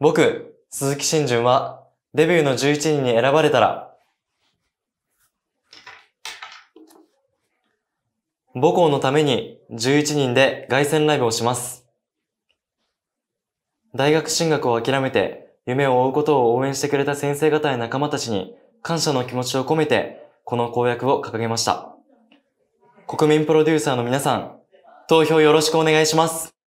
僕、鈴木真純は、デビューの11人に選ばれたら、母校のために11人で凱旋ライブをします。大学進学を諦めて夢を追うことを応援してくれた先生方や仲間たちに感謝の気持ちを込めてこの公約を掲げました。国民プロデューサーの皆さん、投票よろしくお願いします。